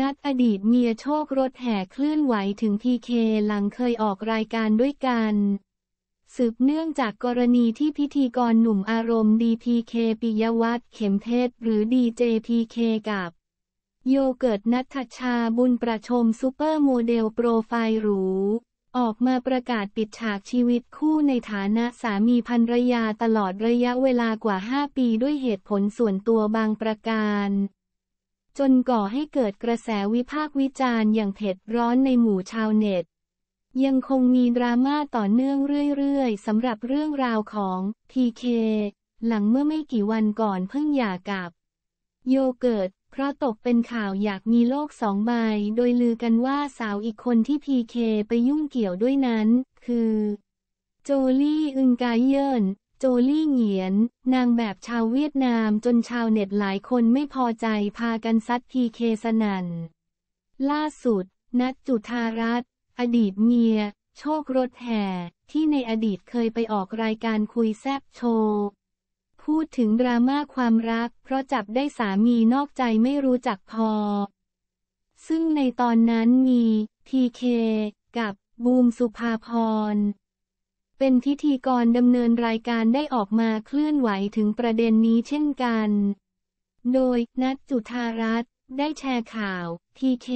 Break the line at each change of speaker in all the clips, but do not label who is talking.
นัดอดีตเมียโชครถแห่เคลื่อนไหวถึงพีเคหลังเคยออกรายการด้วยกันสืบเนื่องจากกรณีที่พิธีกรหนุ่มอารมณ์ดีพีเคปิยวัฒน์เข็มเพชรหรือดีเจพีเคกับ โยเกิร์ตนัทชาบุญประชม ซูเปอร์โมเดลโปรไฟล์หรู ออกมาประกาศปิดฉากชีวิตคู่ในฐานะสามีภรรยาตลอดระยะเวลากว่า 5 ปีด้วยเหตุผลส่วนตัวบางประการจนก่อให้เกิดกระแสวิพากษ์วิจารณ์อย่างเผ็ดร้อนในหมู่ชาวเน็ต ยังคงมีดราม่าต่อเนื่องเรื่อยๆสำหรับเรื่องราวของทีเคหลังเมื่อไม่กี่วันก่อนเพิ่งหย่ากับโยเกิร์ตเพราะตกเป็นข่าวอยากมีโลกสองใบโดยลือกันว่าสาวอีกคนที่พีเคไปยุ่งเกี่ยวด้วยนั้น คือ โจลี่อึนกาเยินโจลี่เหงียน นางแบบชาวเวียดนามจนชาวเน็ตหลายคนไม่พอใจพากันซัดทีเคสนันล่าสุด นัดจุธารัตน์อดีตเมีย โชครถแห่ ที่ในอดีตเคยไปออกรายการคุยแซบโชว์ พูดถึงดราม่าความรัก เพราะจับได้สามีนอกใจไม่รู้จักพอ ซึ่งในตอนนั้นมีทีเคกับบูมสุภาพรเป็นพิธีกรดำเนินรายการได้ออกมาเคลื่อนไหวถึงประเด็นนี้เช่นกัน โดยนัทจุธารัตน์ได้แชร์ข่าวทีเค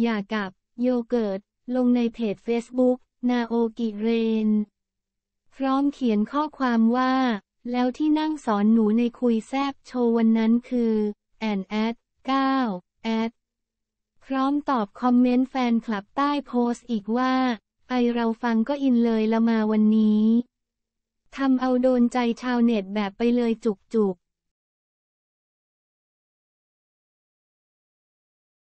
อย่ากับโยเกิร์ตลงในเพจเฟซบุ๊กนาโอกิเรนพร้อมเขียนข้อความว่า แล้วที่นั่งสอนหนูในคุยแซบโชว์วันนั้นคือแอนแอดเก้าแอดพร้อมตอบคอมเมนต์แฟนคลับใต้โพสต์อีกว่าไปเราฟังก็อินเลยละมาวันนี้ทำเอาโดนใจชาวเน็ตแบบไปเลยจุกจุก